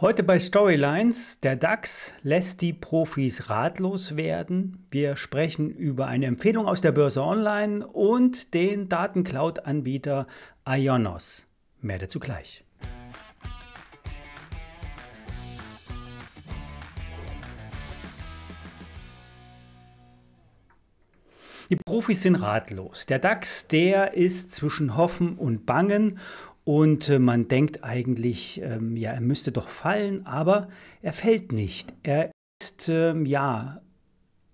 Heute bei Storylines, der DAX lässt die Profis ratlos werden. Wir sprechen über eine Empfehlung aus der Börse Online und den Datencloud-Anbieter Ionos. Mehr dazu gleich. Die Profis sind ratlos. Der DAX, der ist zwischen Hoffen und Bangen und äh, man denkt eigentlich, ähm, ja, er müsste doch fallen, aber er fällt nicht. Er ist, ähm, ja,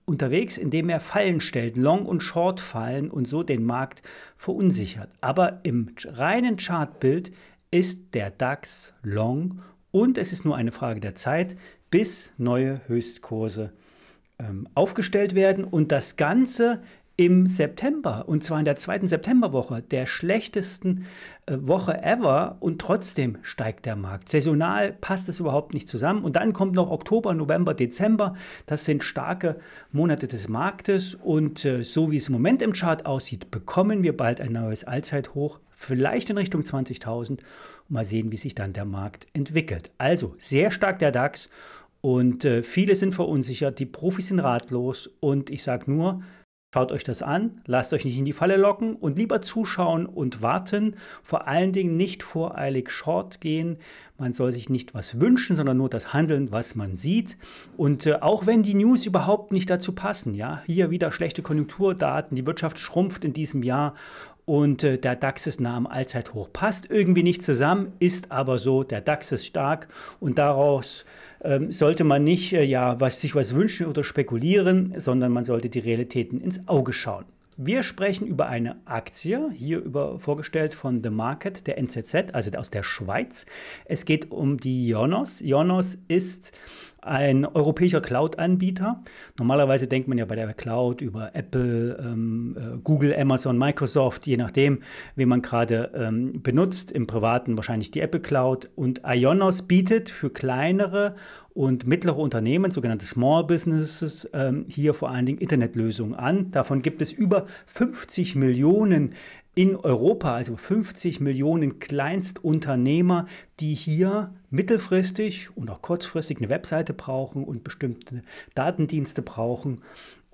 unterwegs, indem er Fallen stellt, Long- und Short-Fallen und so den Markt verunsichert. Aber im reinen Chartbild ist der DAX Long und es ist nur eine Frage der Zeit, bis neue Höchstkurse ähm, aufgestellt werden. Und das Ganze im September und zwar in der zweiten Septemberwoche, der schlechtesten äh, Woche ever und trotzdem steigt der Markt. Saisonal passt es überhaupt nicht zusammen und dann kommt noch Oktober, November, Dezember. Das sind starke Monate des Marktes und äh, so wie es im Moment im Chart aussieht, bekommen wir bald ein neues Allzeithoch, vielleicht in Richtung 20.000. Mal sehen, wie sich dann der Markt entwickelt. Also sehr stark der DAX und äh, viele sind verunsichert, die Profis sind ratlos und ich sage nur, Schaut euch das an, lasst euch nicht in die Falle locken und lieber zuschauen und warten. Vor allen Dingen nicht voreilig short gehen. Man soll sich nicht was wünschen, sondern nur das handeln, was man sieht. Und äh, auch wenn die News überhaupt nicht dazu passen, ja, hier wieder schlechte Konjunkturdaten, die Wirtschaft schrumpft in diesem Jahr und äh, der DAX ist nah am Allzeithoch. Passt irgendwie nicht zusammen, ist aber so, der DAX ist stark und daraus ähm, sollte man nicht äh, ja, was, sich was wünschen oder spekulieren, sondern man sollte die Realitäten ins Auge schauen. Wir sprechen über eine Aktie, hier über, vorgestellt von The Market, der NZZ, also aus der Schweiz. Es geht um die Jonos. Jonos ist ein europäischer Cloud-Anbieter. Normalerweise denkt man ja bei der Cloud über Apple, ähm, äh, Google, Amazon, Microsoft, je nachdem, wen man gerade ähm, benutzt. Im privaten wahrscheinlich die Apple Cloud. Und Ionos bietet für kleinere und mittlere Unternehmen, sogenannte Small Businesses, ähm, hier vor allen Dingen Internetlösungen an. Davon gibt es über 50 Millionen in Europa, also 50 Millionen Kleinstunternehmer, die hier mittelfristig und auch kurzfristig eine Webseite brauchen und bestimmte Datendienste brauchen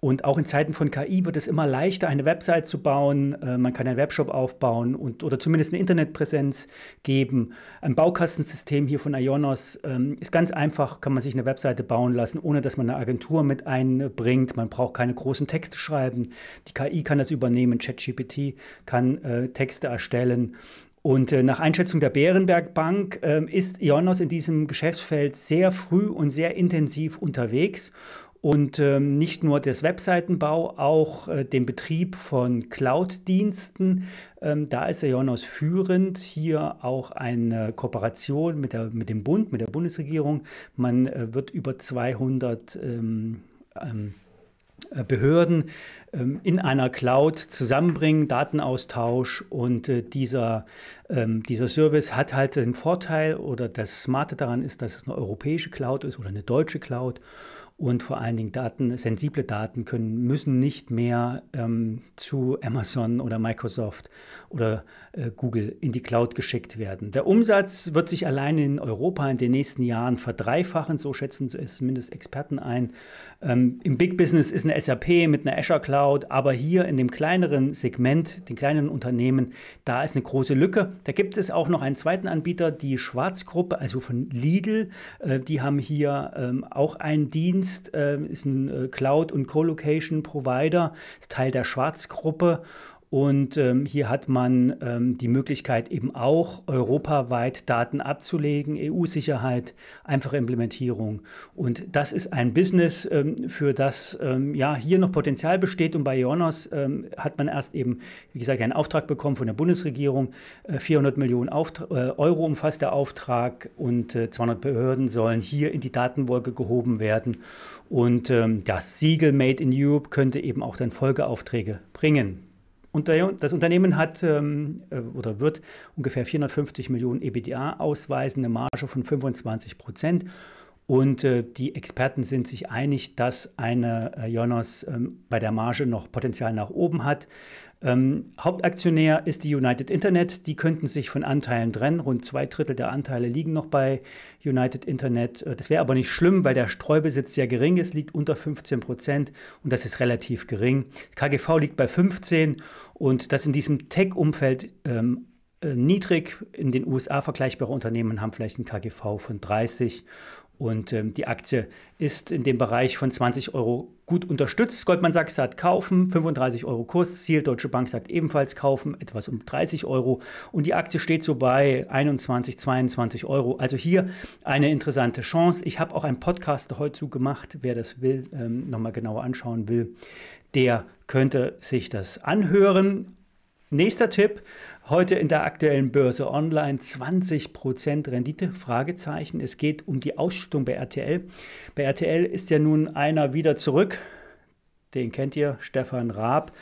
und auch in Zeiten von KI wird es immer leichter, eine Website zu bauen. Äh, man kann einen Webshop aufbauen und, oder zumindest eine Internetpräsenz geben. Ein Baukastensystem hier von Ionos ähm, ist ganz einfach, kann man sich eine Webseite bauen lassen, ohne dass man eine Agentur mit einbringt. Man braucht keine großen Texte schreiben. Die KI kann das übernehmen. ChatGPT kann äh, Texte erstellen. Und äh, nach Einschätzung der Bärenberg Bank ähm, ist Ionos in diesem Geschäftsfeld sehr früh und sehr intensiv unterwegs und ähm, nicht nur des Webseitenbau, auch äh, den Betrieb von Cloud-Diensten. Ähm, da ist Ionos führend. Hier auch eine Kooperation mit, der, mit dem Bund, mit der Bundesregierung. Man äh, wird über 200 ähm, ähm äh, Behörden ähm, in einer Cloud zusammenbringen, Datenaustausch und äh, dieser, ähm, dieser Service hat halt den Vorteil oder das Smarte daran ist, dass es eine europäische Cloud ist oder eine deutsche Cloud und vor allen Dingen Daten, sensible Daten können, müssen nicht mehr ähm, zu Amazon oder Microsoft oder äh, Google in die Cloud geschickt werden. Der Umsatz wird sich allein in Europa in den nächsten Jahren verdreifachen, so schätzen es zumindest Experten ein. Ähm, Im Big Business ist eine SAP mit einer Azure Cloud, aber hier in dem kleineren Segment, den kleinen Unternehmen, da ist eine große Lücke. Da gibt es auch noch einen zweiten Anbieter, die Schwarzgruppe, also von Lidl. Äh, die haben hier ähm, auch einen Dienst Dienst, äh, ist ein äh, Cloud- und Co-Location-Provider, ist Teil der Schwarzgruppe und ähm, hier hat man ähm, die Möglichkeit, eben auch europaweit Daten abzulegen, EU-Sicherheit, einfache Implementierung. Und das ist ein Business, ähm, für das ähm, ja hier noch Potenzial besteht. Und bei Ionos ähm, hat man erst eben, wie gesagt, einen Auftrag bekommen von der Bundesregierung. Äh, 400 Millionen Auftra äh, Euro umfasst der Auftrag und äh, 200 Behörden sollen hier in die Datenwolke gehoben werden. Und ähm, das Siegel Made in Europe könnte eben auch dann Folgeaufträge bringen das Unternehmen hat ähm, äh, oder wird ungefähr 450 Millionen EBDA ausweisen, eine Marge von 25 Prozent und äh, die Experten sind sich einig, dass eine äh, Jonas ähm, bei der Marge noch Potenzial nach oben hat. Ähm, Hauptaktionär ist die United Internet. Die könnten sich von Anteilen trennen. Rund zwei Drittel der Anteile liegen noch bei United Internet. Äh, das wäre aber nicht schlimm, weil der Streubesitz sehr gering ist, liegt unter 15 Prozent und das ist relativ gering. Das KGV liegt bei 15 und das in diesem Tech-Umfeld ähm, äh, niedrig. In den USA vergleichbare Unternehmen haben vielleicht ein KGV von 30 und ähm, die Aktie ist in dem Bereich von 20 Euro gut unterstützt. Goldman Sachs sagt kaufen, 35 Euro Kursziel. Deutsche Bank sagt ebenfalls kaufen, etwas um 30 Euro. Und die Aktie steht so bei 21, 22 Euro. Also hier eine interessante Chance. Ich habe auch einen Podcast heute gemacht. Wer das will, ähm, nochmal genauer anschauen will, der könnte sich das anhören. Nächster Tipp, heute in der aktuellen Börse online 20% Rendite, Fragezeichen. Es geht um die Ausschüttung bei RTL. Bei RTL ist ja nun einer wieder zurück. Den kennt ihr, Stefan Raab,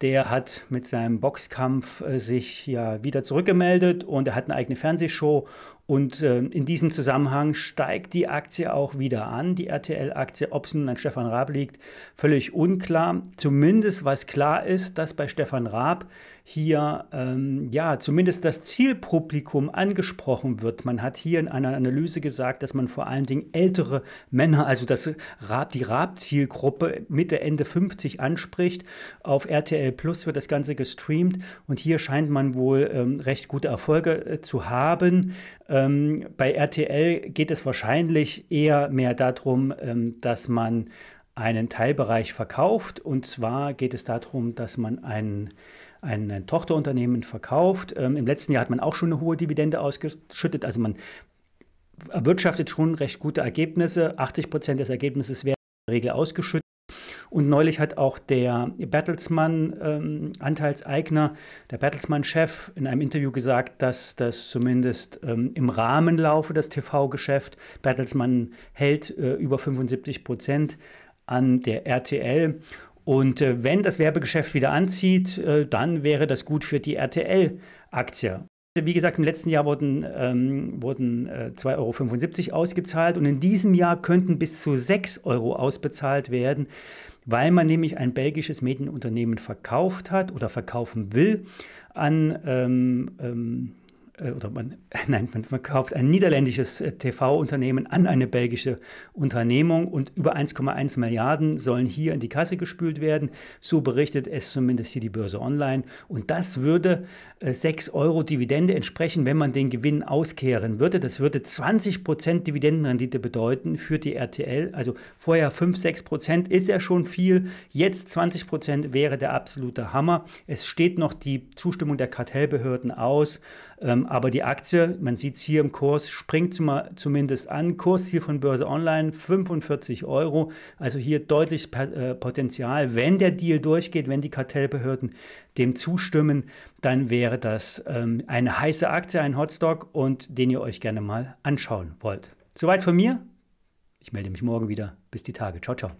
der hat mit seinem Boxkampf äh, sich ja wieder zurückgemeldet und er hat eine eigene Fernsehshow. Und äh, in diesem Zusammenhang steigt die Aktie auch wieder an, die RTL-Aktie, ob es nun an Stefan Raab liegt, völlig unklar. Zumindest was klar ist, dass bei Stefan Raab hier ähm, ja zumindest das Zielpublikum angesprochen wird. Man hat hier in einer Analyse gesagt, dass man vor allen Dingen ältere Männer, also das Raab, die Raab-Zielgruppe Mitte Ende 50 anspricht. Auf RTL RTL Plus wird das Ganze gestreamt und hier scheint man wohl ähm, recht gute Erfolge äh, zu haben. Ähm, bei RTL geht es wahrscheinlich eher mehr darum, ähm, dass man einen Teilbereich verkauft und zwar geht es darum, dass man einen ein Tochterunternehmen verkauft. Ähm, Im letzten Jahr hat man auch schon eine hohe Dividende ausgeschüttet. Also man erwirtschaftet schon recht gute Ergebnisse. 80 Prozent des Ergebnisses werden in der Regel ausgeschüttet. Und neulich hat auch der Bertelsmann-Anteilseigner, ähm, der Bertelsmann-Chef, in einem Interview gesagt, dass das zumindest ähm, im Rahmen laufe, das TV-Geschäft. Bertelsmann hält äh, über 75 Prozent an der RTL. Und äh, wenn das Werbegeschäft wieder anzieht, äh, dann wäre das gut für die RTL-Aktie. Wie gesagt, im letzten Jahr wurden, ähm, wurden 2,75 Euro ausgezahlt und in diesem Jahr könnten bis zu 6 Euro ausbezahlt werden weil man nämlich ein belgisches Medienunternehmen verkauft hat oder verkaufen will an ähm, ähm, äh, oder man, nein, man verkauft ein niederländisches äh, TV-Unternehmen an eine belgische Unternehmung und über 1,1 Milliarden sollen hier in die Kasse gespült werden. So berichtet es zumindest hier die Börse Online. Und das würde 6 äh, Euro Dividende entsprechen, wenn man den Gewinn auskehren würde. Das würde 20 Prozent Dividendenrendite bedeuten für die RTL. Also vorher 5, 6 Prozent ist ja schon viel. Jetzt 20 Prozent wäre der absolute Hammer. Es steht noch die Zustimmung der Kartellbehörden aus. Ähm, aber die Aktie, man sieht es hier im Kurs, springt zumindest an. Kurs hier von Börse Online 45 Euro. Also hier deutlich äh, Potenzial. Wenn der Deal durchgeht, wenn die Kartellbehörden dem zustimmen, dann wäre das ähm, eine heiße Aktie, ein Hotstock und den ihr euch gerne mal anschauen wollt. Soweit von mir. Ich melde mich morgen wieder. Bis die Tage. Ciao, ciao.